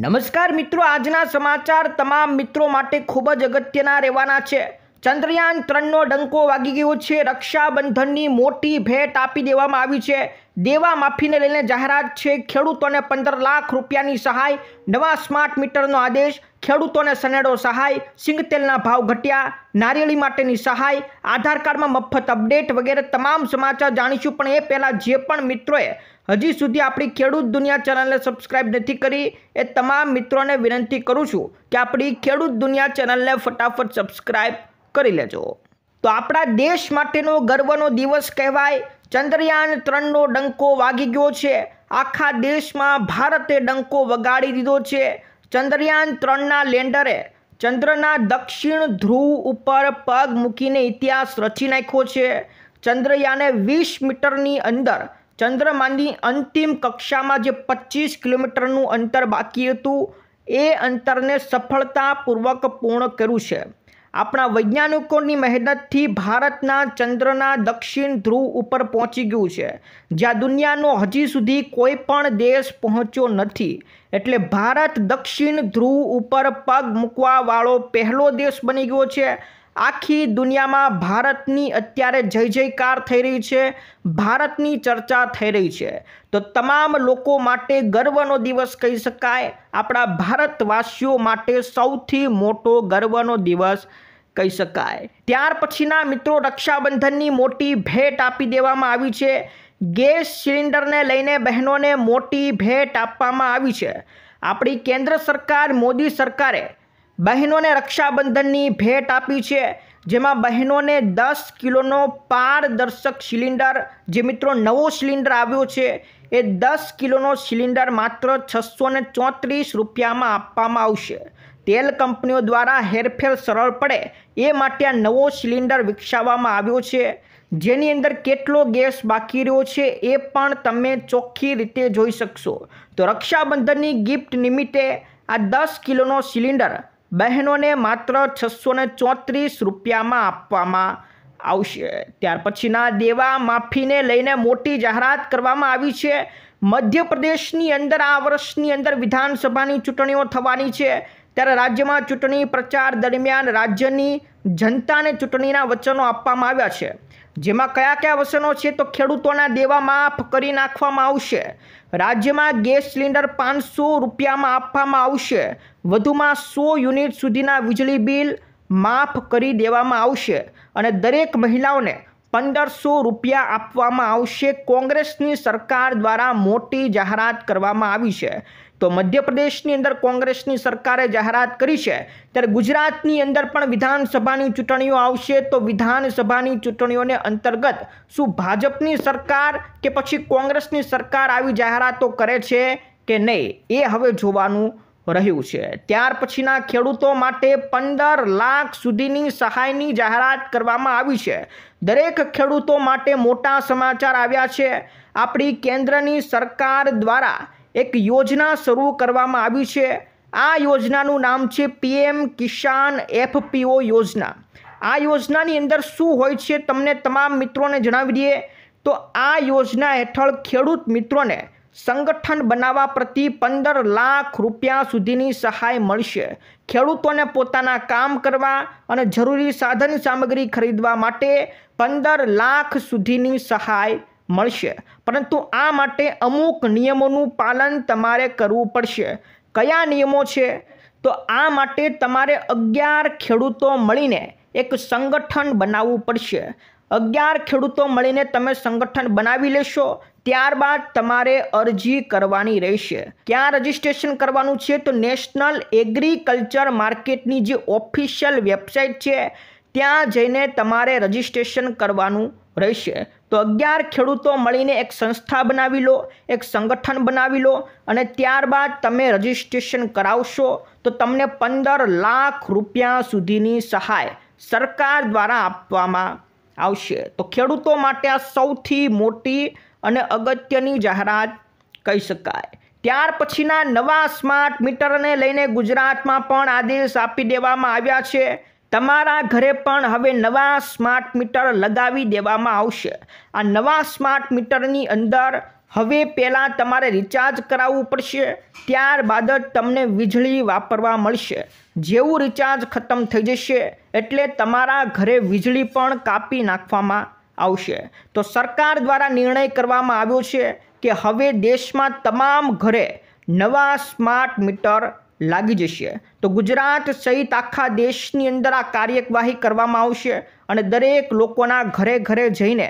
નમસ્કાર મિત્રો આજના સમાચાર તમામ મિત્રો માટે ખૂબ જ અગત્યના રહેવાના છે ચંદ્રયાન ત્રણનો ડંકો વાગી ગયો છે રક્ષાબંધનની મોટી ભેટ આપી દેવામાં આવી છે દેવા માફીને લઈને જાહેરાત છે ખેડૂતોને પંદર લાખ રૂપિયાની સહાય નવા સ્માર્ટ મીટરનો આદેશ ખેડૂતોને સનેડો સહાય સિંગતેલના ભાવ ઘટ્યા નારિયેળી માટેની સહાય આધાર કાર્ડમાં મફત અપડેટ વગેરે તમામ સમાચાર જાણીશું પણ એ પહેલાં જે પણ મિત્રોએ હજી સુધી આપણી ખેડૂત દુનિયા ચેનલને સબસ્ક્રાઈબ નથી કરી એ તમામ મિત્રોને વિનંતી કરું છું કે આપણી ખેડૂત દુનિયા ચેનલને ફટાફટ સબસ્ક્રાઈબ કરી લેજો તો આપણા દેશ માટેનો ગર્વનો દિવસ કહેવાય ચંદ્રયાન ત્રણનો ડંકો વાગી ગયો છે આખા દેશમાં ભારતે ડંકો વગાડી દીધો છે ચંદ્રયાન ત્રણના લેન્ડરે ચંદ્રના દક્ષિણ ધ્રુવ ઉપર પગ મૂકીને ઇતિહાસ રચી નાખ્યો છે ચંદ્રયાને વીસ મીટરની અંદર ચંદ્રમાની અંતિમ કક્ષામાં જે પચીસ કિલોમીટરનું અંતર બાકી હતું એ અંતરને સફળતાપૂર્વક પૂર્ણ કર્યું છે આપણા વૈજ્ઞાનિકોની મહેનતથી ભારતના ચંદ્રના દક્ષિણ ધ્રુવ ઉપર પહોંચી ગયું છે જ્યાં દુનિયાનો હજી સુધી કોઈ પણ દેશ પહોંચ્યો નથી એટલે ભારત દક્ષિણ ધ્રુવ ઉપર પગ મૂકવાવાળો પહેલો દેશ બની ગયો છે આખી દુનિયામાં ભારતની અત્યારે જય જયકાર થઈ રહી છે ભારતની ચર્ચા થઈ રહી છે તો તમામ લોકો માટે ગર્વનો દિવસ કહી શકાય આપણા ભારતવાસીઓ માટે સૌથી મોટો ગર્વનો દિવસ કહી શકાય ત્યાર પછીના મિત્રો રક્ષાબંધનની મોટી ભેટ આપી દેવામાં આવી છે ગેસ સિલિન્ડરને લઈને બહેનોને મોટી ભેટ આપવામાં આવી છે આપણી કેન્દ્ર સરકાર મોદી સરકારે બહેનોને રક્ષાબંધનની ભેટ આપી છે જેમાં બહેનોને દસ કિલોનો પારદર્શક સિલિન્ડર જે મિત્રો નવો સિલિન્ડર આવ્યો છે એ દસ કિલોનો સિલિન્ડર માત્ર છસો ને ચોત્રીસ રૂપિયામાં આપવામાં આવશે તેલ કંપનીઓ દ્વારા હેરફેર સરળ પડે એ માટે આ નવો સિલિન્ડર વિકસાવવામાં આવ્યો છે જેની અંદર કેટલો ગેસ બાકી રહ્યો છે એ પણ તમે ચોખ્ખી રીતે જોઈ શકશો તો રક્ષાબંધનની ગિફ્ટ નિમિત્તે આ દસ કિલોનો સિલિન્ડર બહેનોને માત્ર છસો ને ચોત્રીસ રૂપિયામાં આપવામાં આવશે ત્યાર પછીના દેવા માફીને લઈને મોટી જાહેરાત કરવામાં આવી છે મધ્યપ્રદેશની અંદર આ વર્ષની અંદર વિધાનસભાની ચૂંટણીઓ થવાની છે ત્યારે રાજ્યમાં ચૂંટણી પ્રચાર દરમિયાન રાજ્યની જનતાને ચૂંટણીના વચનો આપવામાં આવ્યા છે જેમાં કયા કયા વચનો છે તો ખેડૂતોના દેવા માફ કરી નાખવામાં આવશે રાજ્યમાં ગેસ સિલિન્ડર પાંચસો રૂપિયામાં આપવામાં આવશે વધુમાં સો યુનિટ સુધીના વીજળી બિલ માફ કરી દેવામાં આવશે અને દરેક મહિલાઓને પંદરસો રૂપિયા આપવામાં આવશે કોંગ્રેસની સરકાર દ્વારા મોટી જાહેરાત કરવામાં આવી છે તો મધ્યપ્રદેશની અંદર કોંગ્રેસની સરકારે જાહેરાત કરી છે ત્યારે ગુજરાતની અંદર પણ વિધાનસભાની ચૂંટણીઓ આવશે તો વિધાનસભાની ચૂંટણીઓને અંતર્ગત શું ભાજપની સરકાર કે પછી કોંગ્રેસની સરકાર આવી જાહેરાતો કરે છે કે નહીં એ હવે જોવાનું રહ્યું છે ત્યાર પછીના ખેડૂતો માટે પંદર લાખ સુધીની સહાયની જાહેરાત કરવામાં આવી છે દરેક ખેડૂતો માટે મોટા સમાચાર આવ્યા છે આપણી કેન્દ્રની સરકાર દ્વારા એક યોજના શરૂ કરવામાં આવી છે આ યોજનાનું નામ છે પીએમ કિસાન એફપીઓ યોજના આ યોજનાની અંદર શું હોય છે તમને તમામ મિત્રોને જણાવી દઈએ તો આ યોજના હેઠળ ખેડૂત મિત્રોને સંગઠન બનાવવા પ્રતિ પંદર લાખ રૂપિયા સુધીની સહાય મળશે ખેડૂતોને પોતાના કામ કરવા અને જરૂરી સાધન સામગ્રી ખરીદવા માટે પંદર લાખ સુધીની સહાય મળશે પરંતુ આ માટે અમુક નિયમોનું પાલન તમારે કરવું પડશે કયા નિયમો છે તો આ માટે તમારે અગિયાર ખેડૂતો મળીને એક સંગઠન બનાવવું પડશે અગિયાર ખેડૂતો મળીને તમે સંગઠન બનાવી લેશો ત્યારબાદ તમારે અરજી કરવાની રહેશે ક્યાં રજીસ્ટ્રેશન કરવાનું છે તો નેશનલ એગ્રીકલ્ચર માર્કેટની જે ઓફિશિયલ વેબસાઇટ છે ત્યાં જઈને તમારે રજીસ્ટ્રેશન કરવાનું રહેશે તો અગિયાર ખેડૂતો મળીને એક સંસ્થા બનાવી લો એક સંગઠન બનાવી લો અને ત્યારબાદ તમે રજીસ્ટ્રેશન કરાવશો તો તમને પંદર લાખ રૂપિયા સુધીની સહાય સરકાર દ્વારા આપવામાં આવશે તો ખેડૂતો માટે આ સૌથી મોટી અને અગત્યની જાહેરાત કહી શકાય ત્યાર પછીના નવા સ્માર્ટ મીટરને લઈને ગુજરાતમાં પણ આદેશ આપી દેવામાં આવ્યા છે તમારા ઘરે પણ હવે નવા સ્માર્ટ મીટર લગાવી દેવામાં આવશે આ નવા સ્માર્ટ મીટરની અંદર હવે પહેલાં તમારે રિચાર્જ કરાવવું પડશે ત્યારબાદ જ તમને વીજળી વાપરવા મળશે જેવું રિચાર્જ ખતમ થઈ જશે એટલે તમારા ઘરે વીજળી પણ કાપી નાખવામાં આવશે તો સરકાર દ્વારા નિર્ણય કરવામાં આવ્યો છે કે હવે દેશમાં તમામ ઘરે નવા સ્માર્ટ મીટર લાગી જશે તો ગુજરાત સહિત આખા દેશની અંદર આ કાર્યવાહી કરવામાં આવશે અને દરેક લોકોના ઘરે ઘરે જઈને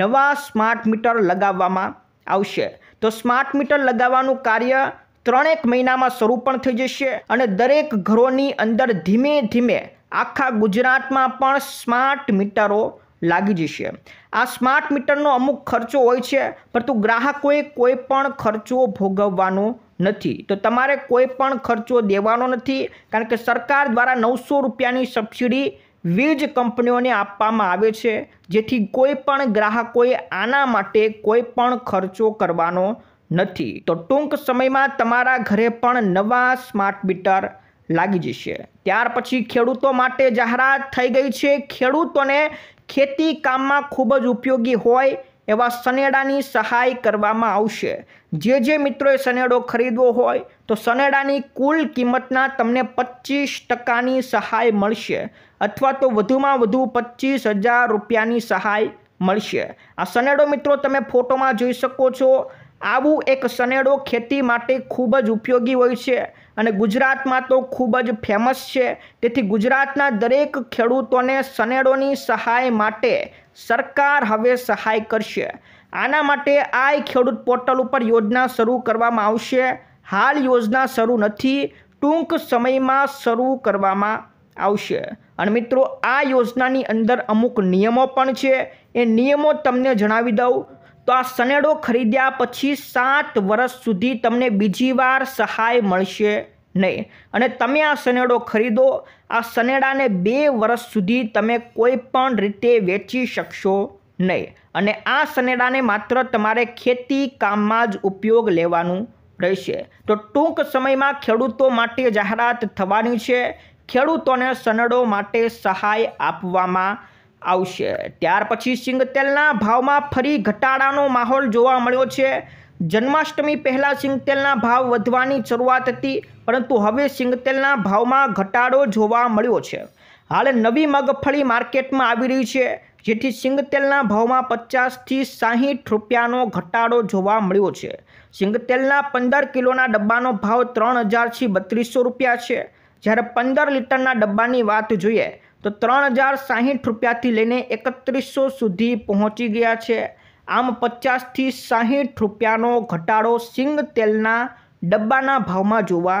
નવા સ્માર્ટ મીટર લગાવવામાં આવશે તો સ્માર્ટ મીટર લગાવવાનું કાર્ય ત્રણેક મહિનામાં શરૂ પણ થઈ જશે અને દરેક ઘરોની અંદર ધીમે ધીમે આખા ગુજરાતમાં પણ સ્માર્ટ મીટરો લાગી જશે આ સ્માર્ટ મીટરનો અમુક ખર્ચો હોય છે પરંતુ ગ્રાહકોએ કોઈ પણ ખર્ચો ભોગવવાનો નથી તો તમારે કોઈ પણ ખર્ચો દેવાનો નથી કારણ કે સરકાર દ્વારા નવસો રૂપિયાની સબસિડી વીજ કંપનીઓને આપવામાં આવે છે જેથી કોઈ પણ ગ્રાહકોએ આના માટે કોઈ પણ ખર્ચો કરવાનો નથી તો ટૂંક સમયમાં તમારા ઘરે પણ નવા સ્માર્ટ મીટર લાગી જશે ત્યાર પછી ખેડૂતો માટે જાહેરાત થઈ ગઈ છે ખેડૂતોને ખેતી કામમાં ખૂબ જ ઉપયોગી હોય એવા શનેડાની સહાય કરવામાં આવશે જે જે મિત્રોએ શનેડો ખરીદવો હોય તો શનેડાની કુલ કિંમતના તમને પચીસ ટકાની સહાય મળશે અથવા તો વધુમાં વધુ પચીસ હજાર રૂપિયાની સહાય મળશે આ શનેડો મિત્રો તમે ફોટોમાં જોઈ શકો છો આવું એક શનેડો ખેતી માટે ખૂબ જ ઉપયોગી હોય છે અને ગુજરાતમાં તો ખૂબ જ ફેમસ છે તેથી ગુજરાતના દરેક ખેડૂતોને સનેડોની સહાય માટે સરકાર હવે સહાય કરશે આના માટે આઈ ખેડૂત પોર્ટલ ઉપર યોજના શરૂ કરવામાં આવશે હાલ યોજના શરૂ નથી ટૂંક સમયમાં શરૂ કરવામાં આવશે અને મિત્રો આ યોજનાની અંદર અમુક નિયમો પણ છે એ નિયમો તમને જણાવી દઉં તો આ સનેડો ખરીદ્યા પછી સાત વર્ષ સુધી તમને બીજી વાર સહાય મળશે નહીં અને તમે આ સનેડો ખરીદો આ સનેડાને બે વર્ષ સુધી તમે કોઈ પણ રીતે વેચી શકશો નહીં અને આ સનેડાને માત્ર તમારે ખેતી કામમાં જ ઉપયોગ લેવાનું રહેશે તો ટૂંક સમયમાં ખેડૂતો માટે જાહેરાત થવાની છે ખેડૂતોને સનેડો માટે સહાય આપવામાં આવશે ત્યાર પછી સિંગતેલના ભાવમાં ફરી ઘટાડાનો માહોલ જોવા મળ્યો છે જન્માષ્ટમી પહેલાં સિંગતેલના ભાવ વધવાની શરૂઆત હતી પરંતુ હવે સિંગતેલના ભાવમાં ઘટાડો જોવા મળ્યો છે હાલ નવી મગફળી માર્કેટમાં આવી રહી છે જેથી સિંગતેલના ભાવમાં પચાસથી સાહીઠ રૂપિયાનો ઘટાડો જોવા મળ્યો છે સિંગતેલના પંદર કિલોના ડબ્બાનો ભાવ ત્રણ હજારથી બત્રીસો રૂપિયા છે જ્યારે પંદર લીટરના ડબ્બાની વાત જોઈએ તો ત્રણ હજાર સાહીઠ રૂપિયાથી લઈને એકત્રીસો સુધી પહોંચી ગયા છે આમ પચાસથી સાહીઠ રૂપિયાનો ઘટાડો સિંગ તેલના ડબ્બાના ભાવમાં જોવા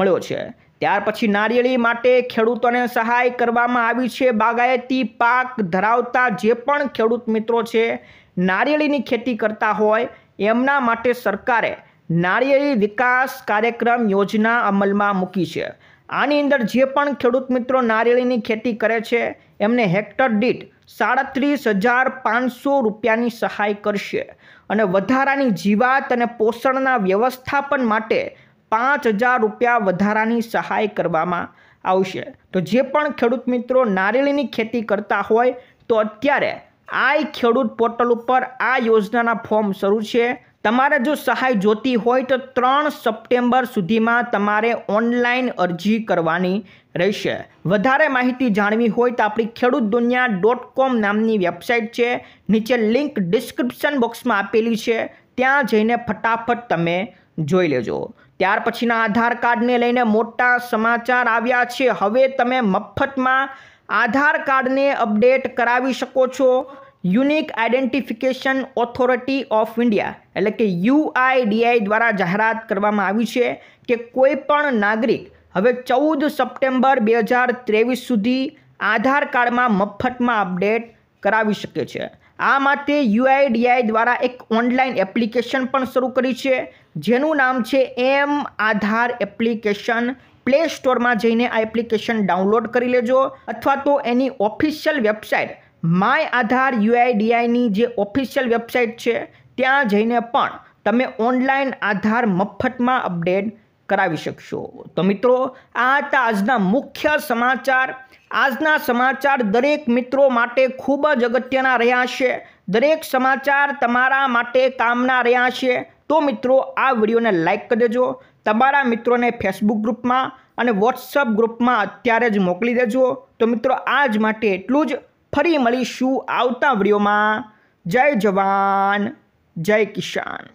મળ્યો છે ત્યાર પછી નારિયેળી માટે ખેડૂતોને સહાય કરવામાં આવી છે બાગાયતી પાક ધરાવતા જે પણ ખેડૂત મિત્રો છે નારિયેળીની ખેતી કરતા હોય એમના માટે સરકારે નારિયેળી વિકાસ કાર્યક્રમ યોજના અમલમાં મૂકી છે આની અંદર જે પણ ખેડૂત મિત્રો નારિયેળીની ખેતી કરે છે એમને હેક્ટર દીઠ સાડત્રીસ હજાર પાંચસો રૂપિયાની સહાય કરશે અને વધારાની જીવાત અને પોષણના વ્યવસ્થાપન માટે પાંચ હજાર રૂપિયા વધારાની સહાય કરવામાં આવશે તો જે પણ ખેડૂત મિત્રો નારિયેળીની ખેતી કરતા હોય તો અત્યારે આઈ ખેડૂત પોર્ટલ ઉપર આ યોજનાના ફોર્મ શરૂ છે તમારે જો સહાય જોતી હોય તો ત્રણ સપ્ટેમ્બર સુધીમાં તમારે ઓનલાઈન અરજી કરવાની રહેશે વધારે માહિતી જાણવી હોય તો આપણી ખેડૂત દુનિયા ડોટ કોમ નામની વેબસાઇટ છે નીચે લિંક ડિસ્ક્રિપ્શન બોક્સમાં આપેલી છે ત્યાં જઈને ફટાફટ તમે જોઈ લેજો ત્યાર પછીના આધાર કાર્ડને લઈને મોટા સમાચાર આવ્યા છે હવે તમે મફતમાં આધાર કાર્ડને અપડેટ કરાવી શકો છો unique identification authority of India એટલે કે યુઆઈડીઆઈ દ્વારા જાહેરાત કરવામાં આવી છે કે કોઈપણ નાગરિક હવે ચૌદ સપ્ટેમ્બર બે હજાર ત્રેવીસ સુધી આધાર કાર્ડમાં મફતમાં અપડેટ કરાવી શકે છે આ માટે યુઆઈડીઆઈ દ્વારા એક ઓનલાઈન એપ્લિકેશન પણ શરૂ કરી છે જેનું નામ છે એમ આધાર એપ્લિકેશન પ્લે સ્ટોરમાં જઈને આ એપ્લિકેશન ડાઉનલોડ કરી લેજો અથવા તો એની ઓફિશિયલ વેબસાઇટ માય આધાર યુઆઈડીઆઈની જે ઓફિશિયલ વેબસાઇટ છે ત્યાં જઈને પણ તમે ઓનલાઈન આધાર મફતમાં અપડેટ કરાવી શકશો તો મિત્રો આ હતા આજના મુખ્ય સમાચાર આજના સમાચાર દરેક મિત્રો માટે ખૂબ જ અગત્યના રહ્યા છે દરેક સમાચાર તમારા માટે કામના રહ્યા છે તો મિત્રો આ વિડીયોને લાઇક કરી દેજો તમારા મિત્રોને ફેસબુક ગ્રુપમાં અને વોટ્સઅપ ગ્રુપમાં અત્યારે જ મોકલી દેજો તો મિત્રો આજ માટે એટલું જ ફરી મળીશું આવતા વિડીયોમાં જય જવાન જય કિસાન